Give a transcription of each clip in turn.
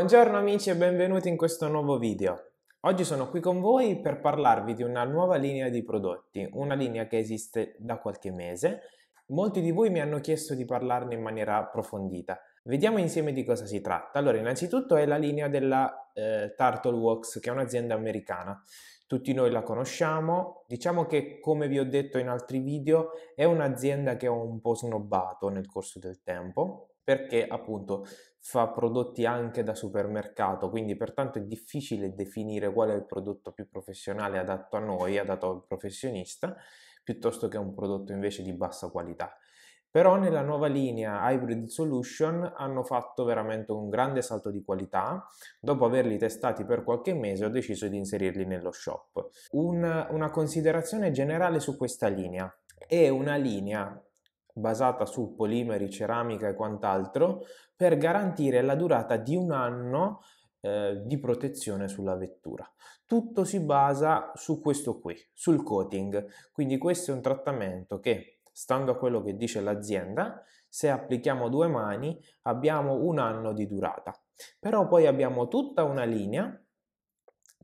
Buongiorno amici e benvenuti in questo nuovo video. Oggi sono qui con voi per parlarvi di una nuova linea di prodotti, una linea che esiste da qualche mese. Molti di voi mi hanno chiesto di parlarne in maniera approfondita. Vediamo insieme di cosa si tratta. Allora, innanzitutto è la linea della eh, Turtle Works, che è un'azienda americana. Tutti noi la conosciamo. Diciamo che, come vi ho detto in altri video, è un'azienda che ho un po' snobbato nel corso del tempo perché appunto fa prodotti anche da supermercato, quindi pertanto è difficile definire qual è il prodotto più professionale adatto a noi, adatto al professionista, piuttosto che un prodotto invece di bassa qualità. Però nella nuova linea Hybrid Solution hanno fatto veramente un grande salto di qualità. Dopo averli testati per qualche mese ho deciso di inserirli nello shop. Un, una considerazione generale su questa linea. È una linea basata su polimeri, ceramica e quant'altro per garantire la durata di un anno eh, di protezione sulla vettura. Tutto si basa su questo qui, sul coating. Quindi questo è un trattamento che, stando a quello che dice l'azienda, se applichiamo due mani abbiamo un anno di durata. Però poi abbiamo tutta una linea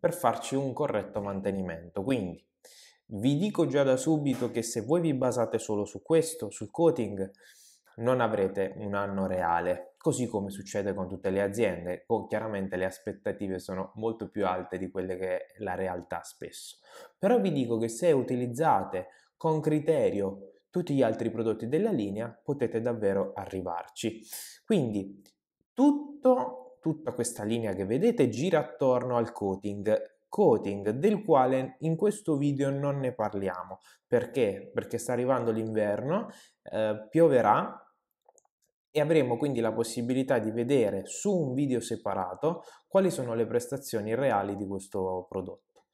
per farci un corretto mantenimento. Quindi vi dico già da subito che se voi vi basate solo su questo, sul coating, non avrete un anno reale, così come succede con tutte le aziende, con chiaramente le aspettative sono molto più alte di quelle che è la realtà spesso. Però vi dico che se utilizzate con criterio tutti gli altri prodotti della linea, potete davvero arrivarci. Quindi tutto, tutta questa linea che vedete gira attorno al coating coating del quale in questo video non ne parliamo perché perché sta arrivando l'inverno eh, pioverà e avremo quindi la possibilità di vedere su un video separato quali sono le prestazioni reali di questo prodotto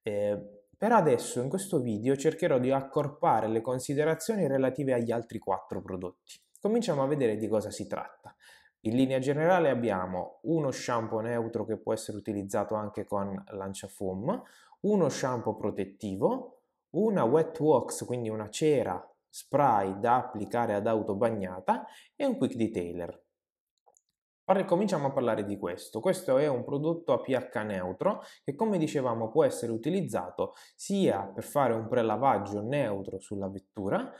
eh, per adesso in questo video cercherò di accorpare le considerazioni relative agli altri quattro prodotti. Cominciamo a vedere di cosa si tratta. In linea generale abbiamo uno shampoo neutro che può essere utilizzato anche con lanciafoam, uno shampoo protettivo, una wet wax, quindi una cera spray da applicare ad auto bagnata e un quick detailer. Ora cominciamo a parlare di questo. Questo è un prodotto a pH neutro che come dicevamo può essere utilizzato sia per fare un prelavaggio neutro sulla vettura,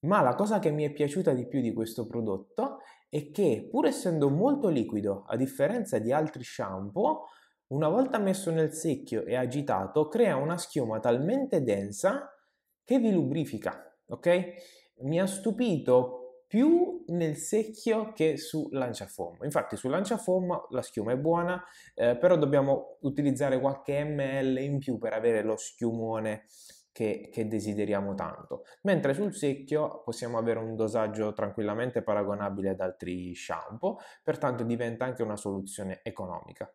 ma la cosa che mi è piaciuta di più di questo prodotto è che pur essendo molto liquido, a differenza di altri shampoo, una volta messo nel secchio e agitato crea una schiuma talmente densa che vi lubrifica, ok? Mi ha stupito più nel secchio che su lanciafoam. Infatti su lanciafoam la schiuma è buona, eh, però dobbiamo utilizzare qualche ml in più per avere lo schiumone che, che, desideriamo tanto, mentre sul secchio possiamo avere un dosaggio tranquillamente paragonabile ad altri shampoo, pertanto diventa anche una soluzione economica.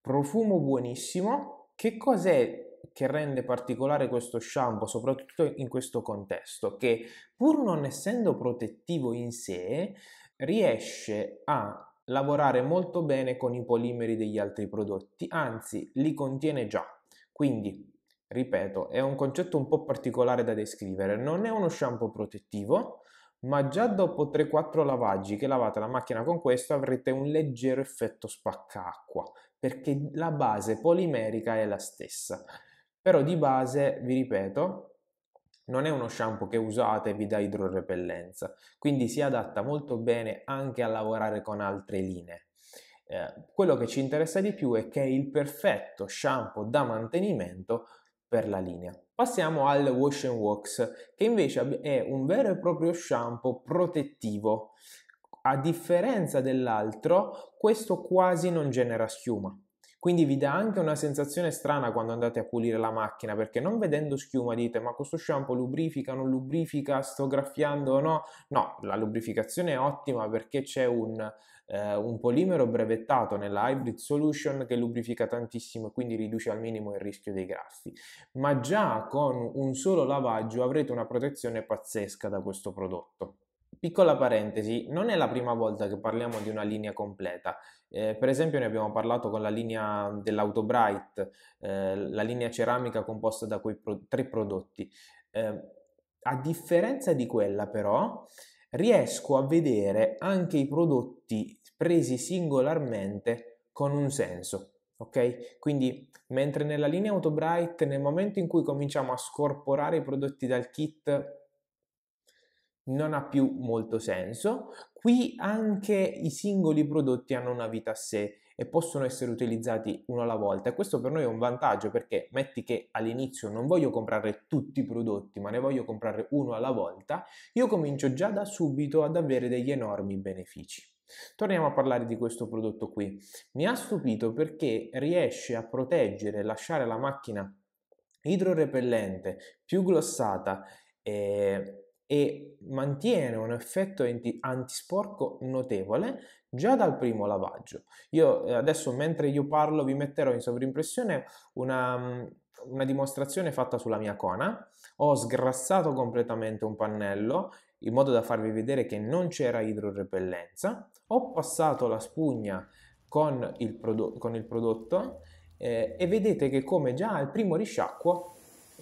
Profumo buonissimo, che cos'è che rende particolare questo shampoo, soprattutto in questo contesto? Che pur non essendo protettivo in sé, riesce a lavorare molto bene con i polimeri degli altri prodotti, anzi li contiene già. Quindi Ripeto, è un concetto un po' particolare da descrivere, non è uno shampoo protettivo, ma già dopo 3-4 lavaggi che lavate la macchina con questo avrete un leggero effetto spaccacqua, perché la base polimerica è la stessa. Però di base, vi ripeto, non è uno shampoo che usate e vi dà idrorepellenza, quindi si adatta molto bene anche a lavorare con altre linee. Eh, quello che ci interessa di più è che è il perfetto shampoo da mantenimento per la linea. Passiamo al Wash and Wax, che invece è un vero e proprio shampoo protettivo. A differenza dell'altro, questo quasi non genera schiuma. Quindi vi dà anche una sensazione strana quando andate a pulire la macchina perché non vedendo schiuma dite ma questo shampoo lubrifica, non lubrifica, sto graffiando o no? No, la lubrificazione è ottima perché c'è un, eh, un polimero brevettato nella Hybrid Solution che lubrifica tantissimo e quindi riduce al minimo il rischio dei graffi. Ma già con un solo lavaggio avrete una protezione pazzesca da questo prodotto. Piccola parentesi, non è la prima volta che parliamo di una linea completa. Eh, per esempio ne abbiamo parlato con la linea dell'Autobright, eh, la linea ceramica composta da quei pro- tre prodotti. Eh, a differenza di quella però, riesco a vedere anche i prodotti presi singolarmente con un senso. Ok? Quindi mentre nella linea Autobright, nel momento in cui cominciamo a scorporare i prodotti dal kit, non ha più molto senso. Qui anche i singoli prodotti hanno una vita a sé e possono essere utilizzati uno alla volta e questo per noi è un vantaggio perché metti che all'inizio non voglio comprare tutti i prodotti ma ne voglio comprare uno alla volta, io comincio già da subito ad avere degli enormi benefici. Torniamo a parlare di questo prodotto qui. Mi ha stupito perché riesce a proteggere, lasciare la macchina idrorepellente, più glossata eh, e, e mantiene un effetto antisporco notevole già dal primo lavaggio. Io eh, adesso mentre io parlo vi metterò in sovrimpressione una, mm, una dimostrazione fatta sulla mia cona. Ho sgrassato completamente un pannello in modo da farvi vedere che non c'era idrorepellenza. Ho passato la spugna con il, prodotto, con il prodotto eh, e vedete che come già al primo risciacquo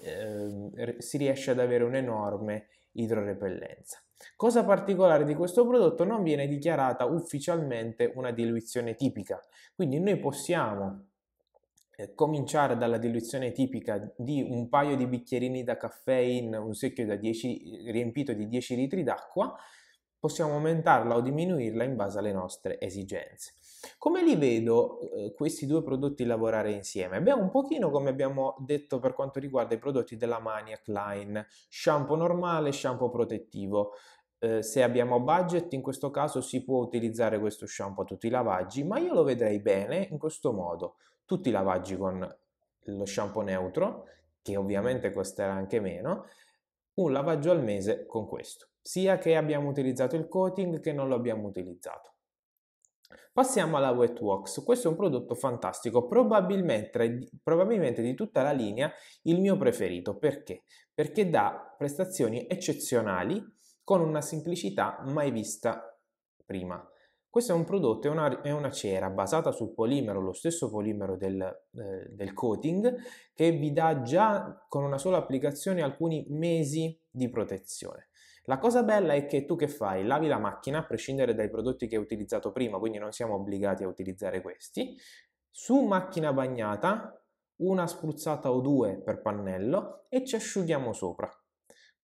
eh, si riesce ad avere un enorme idrorepellenza. Cosa particolare di questo prodotto? Non viene dichiarata ufficialmente una diluizione tipica, quindi noi possiamo eh, cominciare dalla diluizione tipica di un paio di bicchierini da caffè in un secchio 10, riempito di 10 litri d'acqua, possiamo aumentarla o diminuirla in base alle nostre esigenze. Come li vedo eh, questi due prodotti lavorare insieme? Beh, un pochino come abbiamo detto per quanto riguarda i prodotti della Maniac Line, shampoo normale, shampoo protettivo. Eh, se abbiamo budget, in questo caso si può utilizzare questo shampoo a tutti i lavaggi, ma io lo vedrei bene in questo modo. Tutti i lavaggi con lo shampoo neutro, che ovviamente costerà anche meno, un lavaggio al mese con questo, sia che abbiamo utilizzato il coating che non lo abbiamo utilizzato. Passiamo alla Wetworks, questo è un prodotto fantastico, probabilmente, probabilmente, di tutta la linea il mio preferito, perché? Perché dà prestazioni eccezionali con una semplicità mai vista prima. Questo è un prodotto, è una, è una cera basata sul polimero, lo stesso polimero del, eh, del coating, che vi dà già con una sola applicazione alcuni mesi di protezione. La cosa bella è che tu che fai? Lavi la macchina, a prescindere dai prodotti che hai utilizzato prima, quindi non siamo obbligati a utilizzare questi. Su macchina bagnata, una spruzzata o due per pannello e ci asciughiamo sopra.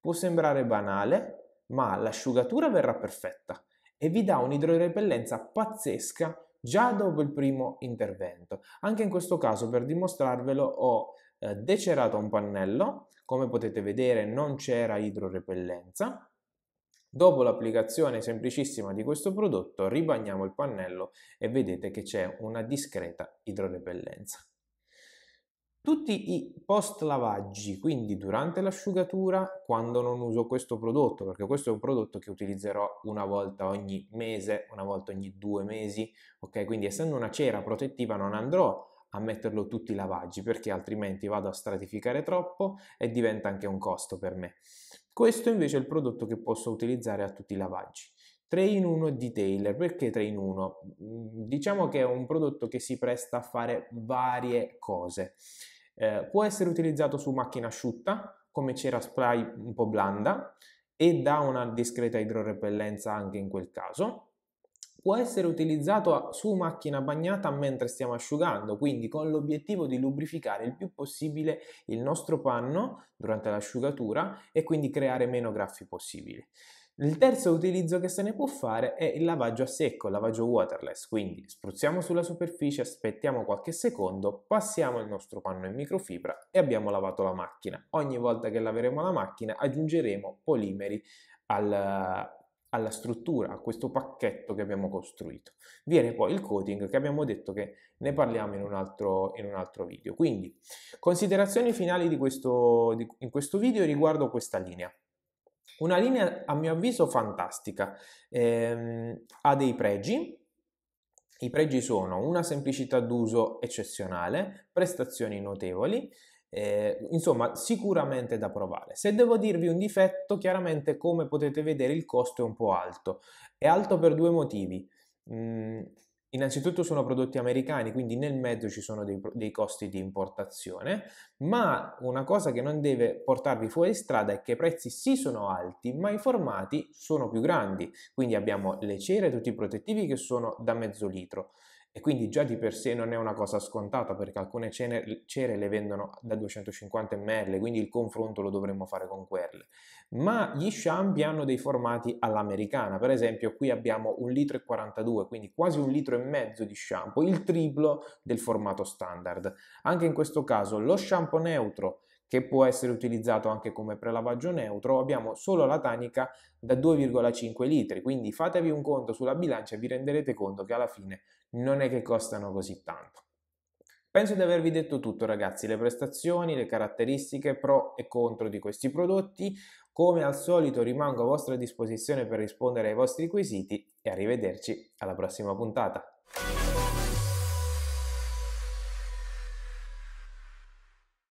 Può sembrare banale, ma l'asciugatura verrà perfetta e vi dà un'idrorepellenza pazzesca già dopo il primo intervento. Anche in questo caso, per dimostrarvelo, ho eh, decerato un pannello, come potete vedere non c'era idrorepellenza, Dopo l'applicazione semplicissima di questo prodotto ribagniamo il pannello e vedete che c'è una discreta idrorepellenza. Tutti i post lavaggi, quindi durante l'asciugatura, quando non uso questo prodotto, perché questo è un prodotto che utilizzerò una volta ogni mese, una volta ogni due mesi, ok? Quindi essendo una cera protettiva non andrò a metterlo tutti i lavaggi perché altrimenti vado a stratificare troppo e diventa anche un costo per me. Questo invece è il prodotto che posso utilizzare a tutti i lavaggi. 3 in 1 detailer, perché 3 in 1? Diciamo che è un prodotto che si presta a fare varie cose. Eh, può essere utilizzato su macchina asciutta, come cera spray un po' blanda, e dà una discreta idrorepellenza anche in quel caso può essere utilizzato su macchina bagnata mentre stiamo asciugando, quindi con l'obiettivo di lubrificare il più possibile il nostro panno durante l'asciugatura e quindi creare meno graffi possibile. Il terzo utilizzo che se ne può fare è il lavaggio a secco, il lavaggio waterless, quindi spruzziamo sulla superficie, aspettiamo qualche secondo, passiamo il nostro panno in microfibra e abbiamo lavato la macchina. Ogni volta che laveremo la macchina aggiungeremo polimeri al, alla struttura, a questo pacchetto che abbiamo costruito. Viene poi il coding che abbiamo detto che ne parliamo in un altro, in un altro video. Quindi, considerazioni finali di questo, di, in questo video riguardo questa linea. Una linea a mio avviso fantastica, ehm, ha dei pregi, i pregi sono una semplicità d'uso eccezionale, prestazioni notevoli, eh, insomma, sicuramente da provare. Se devo dirvi un difetto, chiaramente come potete vedere il costo è un po' alto. È alto per due motivi. Mm, innanzitutto sono prodotti americani, quindi nel mezzo ci sono dei, dei, costi di importazione, ma una cosa che non deve portarvi fuori strada è che i prezzi sì sono alti, ma i formati sono più grandi. Quindi abbiamo le cere, tutti i protettivi che sono da mezzo litro. E quindi già di per sé non è una cosa scontata perché alcune cere, le vendono da 250 ml, quindi il confronto lo dovremmo fare con quelle. Ma gli sciampi hanno dei formati all'americana, per esempio qui abbiamo 1,42 litro, quindi quasi un litro e mezzo di shampoo, il triplo del formato standard. Anche in questo caso lo shampoo neutro che può essere utilizzato anche come prelavaggio neutro, abbiamo solo la tanica da 2,5 litri, quindi fatevi un conto sulla bilancia e vi renderete conto che alla fine non è che costano così tanto. Penso di avervi detto tutto ragazzi, le prestazioni, le caratteristiche pro e contro di questi prodotti, come al solito rimango a vostra disposizione per rispondere ai vostri quesiti e arrivederci alla prossima puntata.